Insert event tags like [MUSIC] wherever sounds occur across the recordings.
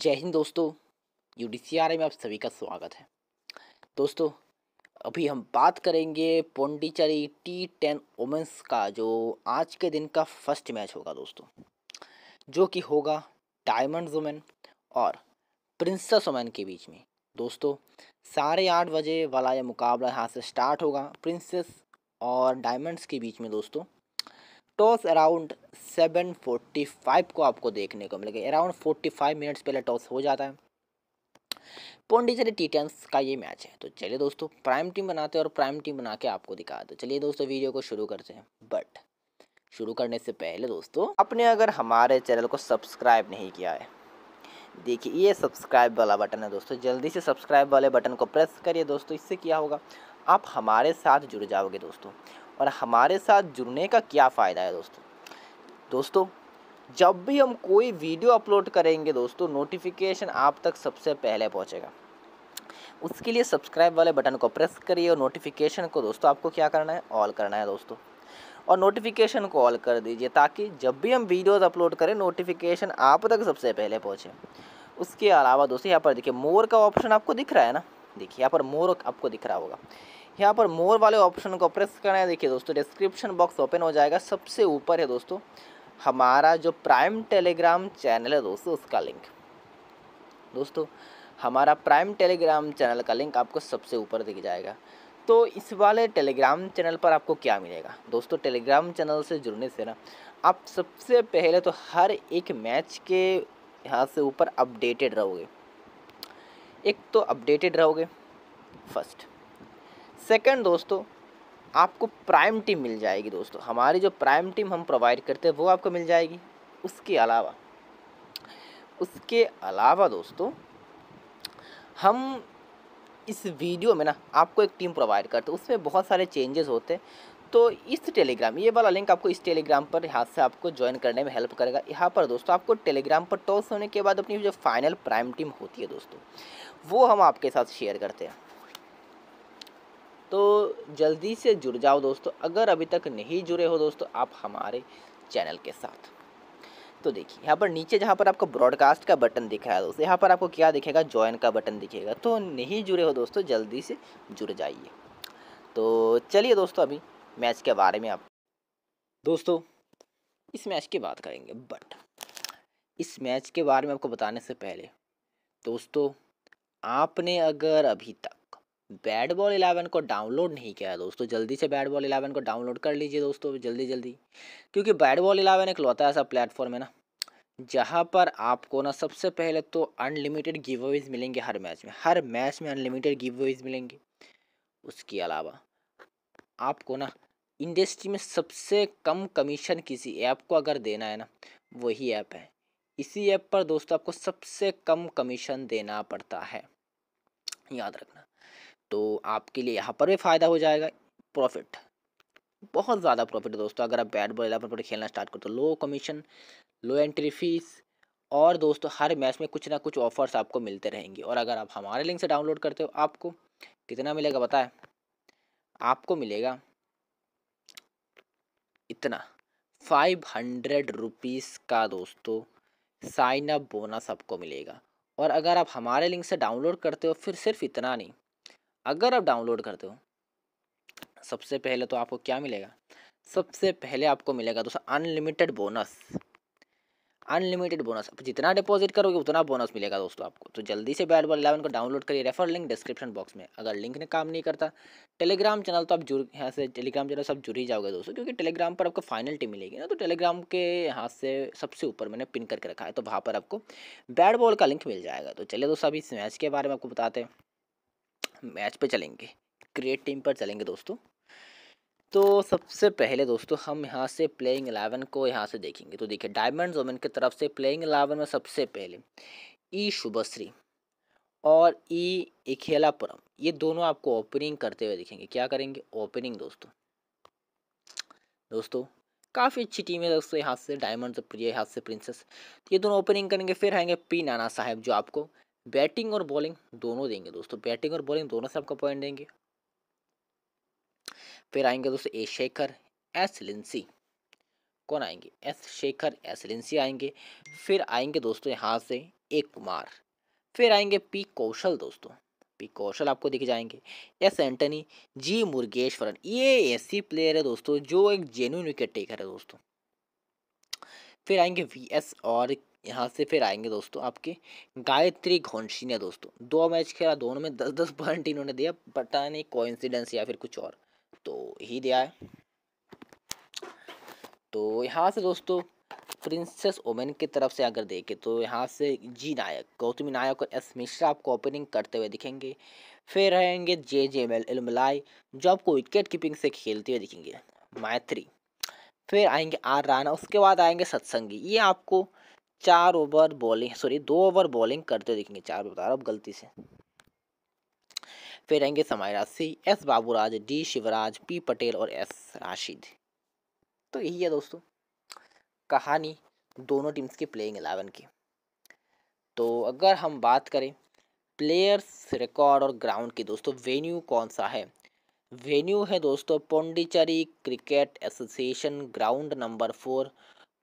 जय हिंद दोस्तों U D में आप सभी का स्वागत है दोस्तों अभी हम बात करेंगे पोंडिचेरी टी टेन वोमेंस का जो आज के दिन का फर्स्ट मैच होगा दोस्तों जो कि होगा डायमंड वुमेन और प्रिंसेस वुमेन के बीच में दोस्तों साढ़े आठ बजे वाला यह मुकाबला यहाँ से स्टार्ट होगा प्रिंसेस और डायमंड्स के बीच में दोस्तों toss around seven forty five को आपको देखने को मिलेगा अराउंड फोर्टी फाइव मिनट्स पहले टॉस हो जाता है पौंडीचेरी टी टेंस का ये मैच है तो चलिए दोस्तों प्राइम टीम बनाते हैं और प्राइम टीम बना के आपको दिखा दो चलिए दोस्तों वीडियो को शुरू करते हैं बट शुरू करने से पहले दोस्तों आपने अगर हमारे चैनल को सब्सक्राइब नहीं किया है देखिए ये सब्सक्राइब वाला बटन है दोस्तों जल्दी से सब्सक्राइब वाले बटन को प्रेस करिए दोस्तों इससे क्या होगा आप हमारे साथ जुड़ जाओगे दोस्तों और हमारे साथ जुड़ने का क्या फ़ायदा है दोस्तों दोस्तों जब भी हम कोई वीडियो अपलोड करेंगे दोस्तों नोटिफिकेशन आप तक सबसे पहले पहुंचेगा उसके लिए सब्सक्राइब वाले बटन को प्रेस करिए और नोटिफिकेशन को दोस्तों आपको क्या करना है ऑल करना है दोस्तों और नोटिफिकेशन को ऑल कर दीजिए ताकि जब भी हम वीडियोज अपलोड करें नोटिफिकेशन आप तक सबसे पहले पहुँचे उसके अलावा दोस्तों यहाँ पर देखिए मोर का ऑप्शन आपको दिख रहा है ना देखिए यहाँ पर मोर आपको दिख रहा होगा यहाँ पर मोर वाले ऑप्शन को प्रेस करना है देखिए दोस्तों डिस्क्रिप्शन बॉक्स ओपन हो जाएगा सबसे ऊपर है दोस्तों हमारा जो प्राइम टेलीग्राम चैनल है दोस्तों उसका लिंक दोस्तों हमारा प्राइम टेलीग्राम चैनल का लिंक आपको सबसे ऊपर दिख जाएगा तो इस वाले टेलीग्राम चैनल पर आपको क्या मिलेगा दोस्तों टेलीग्राम चैनल से जुड़ने से ना आप सबसे पहले तो हर एक मैच के यहाँ से ऊपर अपडेटेड रहोगे एक तो अपडेटेड रहोगे फर्स्ट सेकंड दोस्तों आपको प्राइम टीम मिल जाएगी दोस्तों हमारी जो प्राइम टीम हम प्रोवाइड करते हैं वो आपको मिल जाएगी उसके अलावा उसके अलावा दोस्तों हम इस वीडियो में ना आपको एक टीम प्रोवाइड करते हैं उसमें बहुत सारे चेंजेस होते हैं तो इस टेलीग्राम ये वाला लिंक आपको इस टेलीग्राम पर यहाँ से आपको ज्वाइन करने में हेल्प करेगा यहाँ पर दोस्तों आपको टेलीग्राम पर टॉस होने के बाद अपनी जो फाइनल प्राइम टीम होती है दोस्तों वो हम आपके साथ शेयर करते हैं तो जल्दी से जुड़ जाओ दोस्तों अगर अभी तक नहीं जुड़े हो दोस्तों आप हमारे चैनल के साथ तो देखिए यहाँ पर नीचे जहाँ पर आपको ब्रॉडकास्ट का बटन दिख रहा है दोस्तों यहाँ पर आपको क्या दिखेगा ज्वाइन का बटन दिखेगा तो नहीं जुड़े हो दोस्तों जल्दी से जुड़ जाइए तो चलिए दोस्तों अभी मैच के बारे में आप दोस्तों इस मैच की बात करेंगे बट इस मैच के बारे में आपको बताने से पहले दोस्तों आपने अगर अभी तक बैट बॉल इलेवन को डाउनलोड नहीं किया है दोस्तों जल्दी से बैट बॉल इलेवन को डाउनलोड कर लीजिए दोस्तों जल्दी जल्दी क्योंकि बैट बॉल इलेवन एक लौता ऐसा प्लेटफॉर्म है ना जहाँ पर आपको ना सबसे पहले तो अनलिमिटेड गिवेज मिलेंगे हर मैच में हर मैच में अनलिमिटेड गिवेज मिलेंगे उसके अलावा आपको ना इंडस्ट्री में सबसे कम कमीशन किसी ऐप को अगर देना है ना वही ऐप है इसी ऐप पर दोस्तों आपको सबसे कम कमीशन देना पड़ता है याद रखना तो आपके लिए यहाँ पर भी फ़ायदा हो जाएगा प्रॉफिट बहुत ज़्यादा प्रॉफिट है दोस्तों अगर आप बैट बॉल इलेवन पर खेलना स्टार्ट करो तो low commission low entry fee और दोस्तों हर मैच में कुछ ना कुछ ऑफर्स आपको मिलते रहेंगे और अगर आप हमारे लिंक से डाउनलोड करते हो आपको कितना मिलेगा बताए आपको मिलेगा इतना फाइव हंड्रेड रुपीज़ का दोस्तों साइन अप बोनस आपको मिलेगा और अगर आप हमारे लिंक से डाउनलोड करते हो फिर सिर्फ इतना नहीं अगर आप डाउनलोड करते हो सबसे पहले तो आपको क्या मिलेगा सबसे पहले आपको मिलेगा दोस्तों अनलिमिटेड बोनस अनलिमिटेड बोनस आप जितना डिपॉजिट करोगे उतना बोनस मिलेगा दोस्तों आपको तो जल्दी से बैट बॉल इलेवन को डाउनलोड करिए रेफर लिंक डिस्क्रिप्शन बॉक्स में अगर लिंक ने काम नहीं करता टेलीग्राम चैनल तो आप जुड़ यहाँ से टेलीग्राम चैनल सब जुड़ ही जाओगे दोस्तों क्योंकि टेलीग्राम पर आपको फाइनल टीम मिलेगी ना तो टेलीग्राम के यहाँ से सबसे ऊपर मैंने पिन करके रखा है तो वहाँ पर आपको बैट बॉल का लिंक मिल जाएगा तो चलिए दोस्तों अभी इस मैच के बारे में आपको बताते हैं मैच पे चलेंगे क्रिएट टीम पर चलेंगे दोस्तों तो सबसे पहले दोस्तों हम यहाँ से प्लेइंग एलेवन को यहाँ से देखेंगे तो देखिए डायमंड जोमन की तरफ से प्लेइंग एलेवन में सबसे पहले ई e शुभश्री और ई e इखेलापुरम ये दोनों आपको ओपनिंग करते हुए दिखेंगे क्या करेंगे ओपनिंग दोस्तों दोस्तों काफ़ी अच्छी टीम है दोस्तों यहाँ से डायमंड प्रिय यहाँ से प्रिंसेस ये दोनों ओपनिंग करेंगे फिर आएंगे पी नाना साहब जो आपको बैटिंग और बॉलिंग दोनों देंगे दोस्तों बैटिंग और बॉलिंग दोनों से आपका पॉइंट देंगे फिर आएंगे दोस्तों ए शेखर एस लिंसी कौन आएंगे एस शेखर एस लिंसी आएंगे फिर आएंगे दोस्तों यहाँ से ए कुमार फिर आएंगे पी कौशल दोस्तों पी कौशल आपको दिख जाएंगे एस एंटनी जी मुर्गेश्वरन ये ऐसी प्लेयर है दोस्तों जो एक जेन्यून विकेट टेकर है दोस्तों फिर आएंगे वी एस और यहाँ से फिर आएंगे दोस्तों आपके गायत्री घोंशी ने दोस्तों दो मैच खेला दोनों में दस दस [LAUGHS] पॉइंट इन्होंने दिया पता नहीं कोइंसिडेंस या फिर कुछ और तो ही दिया है तो यहाँ से दोस्तों प्रिंसेस ओमेन की तरफ से अगर देखें तो यहाँ से जी नायक गौतमी नायक और एस मिश्रा आपको ओपनिंग करते हुए दिखेंगे फिर रहेंगे जे जे एम एल इलमलाई जो आपको विकेट कीपिंग से खेलते हुए दिखेंगे मैत्री फिर आएंगे आर राणा उसके बाद आएंगे सत्संगी ये आपको चार ओवर बॉलिंग सॉरी दो ओवर बॉलिंग करते देखेंगे चार बता रहा हूँ गलती से फिर आएंगे Samaira C S Baburaj D Shivraj P Patel और एस राशिद तो यही है दोस्तों कहानी दोनों टीम्स की प्लेइंग एलेवन की तो अगर हम बात करें प्लेयर्स रिकॉर्ड और ग्राउंड की दोस्तों वेन्यू कौन सा है वेन्यू है दोस्तों Pondicherry cricket association ground number four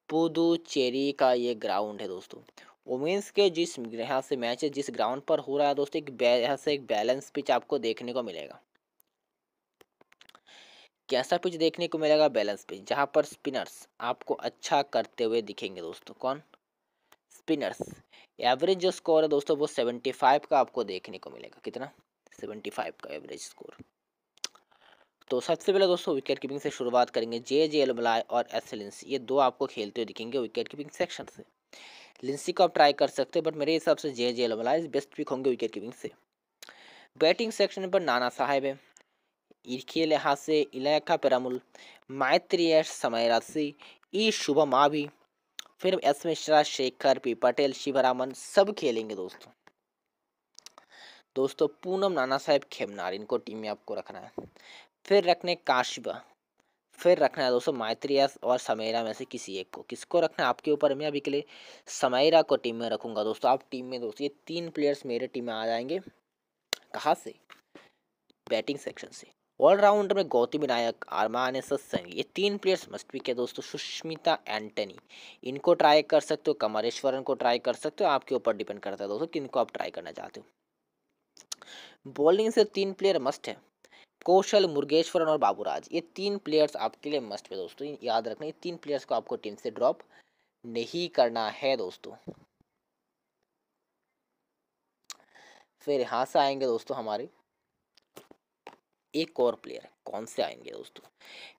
Puducherry का ये ग्राउंड है दोस्तों वुमेंस के जिस यहाँ से मैच है जिस ग्राउंड पर हो रहा है दोस्तों एक यहाँ से एक बैलेंस पिच आपको देखने को मिलेगा कैसा पिच देखने को मिलेगा बैलेंस पिच जहाँ पर स्पिनर्स आपको अच्छा करते हुए दिखेंगे दोस्तों कौन स्पिनर्स एवरेज जो स्कोर है दोस्तों वो सेवेंटी फाइव का आपको देखने को मिलेगा कितना सेवेंटी फाइव का एवरेज स्कोर तो सबसे पहले दोस्तों विकेट कीपिंग से शुरुआत करेंगे जे जे एल मलाय और एस लिंसी ये दो आपको खेलते हुए दिखेंगे विकेट कीपिंग सेक्शन से लिंसी को आप ट्राई कर सकते हैं बट मेरे हिसाब से J J L Malay best pick होंगे विकेट कीपिंग से बैटिंग सेक्शन पर नाना साहेब है इसके लिहाज से इलाका पेरामुल मायत्री मैत्रीय समयरासी ई शुभ आभी फिर एस मिश्रा शेखर पी पटेल शिवरामन सब खेलेंगे दोस्तों दोस्तों पूनम नाना साहेब खेमनार इनको टीम में आपको रखना है फिर रखने काशिबा फिर रखना है दोस्तों मायत्री और समेरा में से किसी एक को किसको रखना है आपके ऊपर मैं अभी के लिए समेरा को टीम में रखूंगा दोस्तों आप टीम में दोस्तों ये तीन प्लेयर्स मेरे टीम में आ जाएंगे कहाँ से बैटिंग सेक्शन से ऑलराउंडर में गौतम नायक आरमान सत्संग ये तीन प्लेयर्स मस्ट वीक है दोस्तों सुष्मिता एंटनी इनको ट्राई कर सकते हो कमरेश्वरन को ट्राई कर सकते हो आपके ऊपर डिपेंड करता है दोस्तों किन आप ट्राई करना चाहते हो बॉलिंग से तीन प्लेयर मस्ट है कौशल मुर्गेश्वरन और बाबूराज ये तीन प्लेयर्स आपके लिए मस्ट है दोस्तों याद रखना ये तीन प्लेयर्स को आपको टीम से ड्रॉप नहीं करना है दोस्तों फिर यहाँ से आएंगे दोस्तों हमारे एक और प्लेयर कौन से आएंगे दोस्तों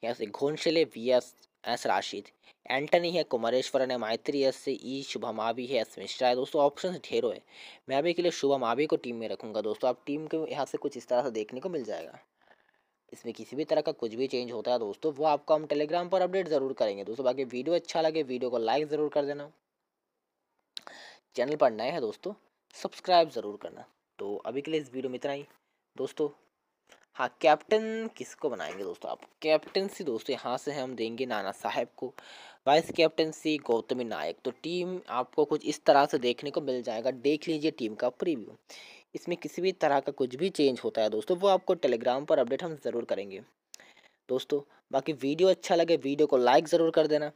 यहाँ से Ghonsle V S S Rashid Antony है कुमारेश्वरन है मायत्री एस से ई e, शुभम आभी है एस मिश्रा है दोस्तों ऑप्शन ढेरों है मैं अभी के लिए शुभम आभी को टीम में रखूंगा दोस्तों आप टीम को यहाँ से कुछ इस तरह से देखने को मिल जाएगा इसमें किसी भी तरह का कुछ भी चेंज होता है दोस्तों वो आपको हम टेलीग्राम पर अपडेट ज़रूर करेंगे दोस्तों बाकी वीडियो अच्छा लगे वीडियो को लाइक ज़रूर कर देना चैनल पर नए हैं दोस्तों सब्सक्राइब ज़रूर करना तो अभी के लिए इस वीडियो में इतना ही दोस्तों हाँ कैप्टन किसको बनाएंगे दोस्तों आप कैप्टनसी दोस्तों यहाँ से हम देंगे नाना साहब को वाइस कैप्टनसी गौतमी नायक तो टीम आपको कुछ इस तरह से देखने को मिल जाएगा देख लीजिए टीम का प्रीव्यू इसमें किसी भी तरह का कुछ भी चेंज होता है दोस्तों वो आपको टेलीग्राम पर अपडेट हम ज़रूर करेंगे दोस्तों बाकी वीडियो अच्छा लगे वीडियो को लाइक ज़रूर कर देना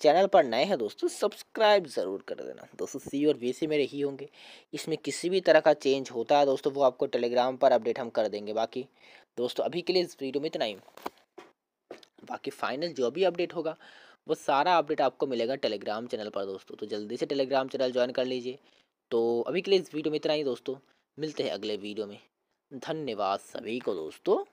चैनल पर नए हैं दोस्तों सब्सक्राइब ज़रूर कर देना दोस्तों सी और बी सी मेरे ही होंगे इसमें किसी भी तरह का चेंज होता है दोस्तों वो आपको टेलीग्राम पर अपडेट हम कर देंगे बाकी दोस्तों अभी के लिए इस वीडियो में इतना ही बाकी फाइनल जो भी अपडेट होगा वो सारा अपडेट आपको मिलेगा टेलीग्राम चैनल पर दोस्तों तो जल्दी से टेलीग्राम चैनल ज्वाइन कर लीजिए तो अभी के लिए इस वीडियो में इतना ही दोस्तों मिलते हैं अगले वीडियो में धन्यवाद सभी को दोस्तों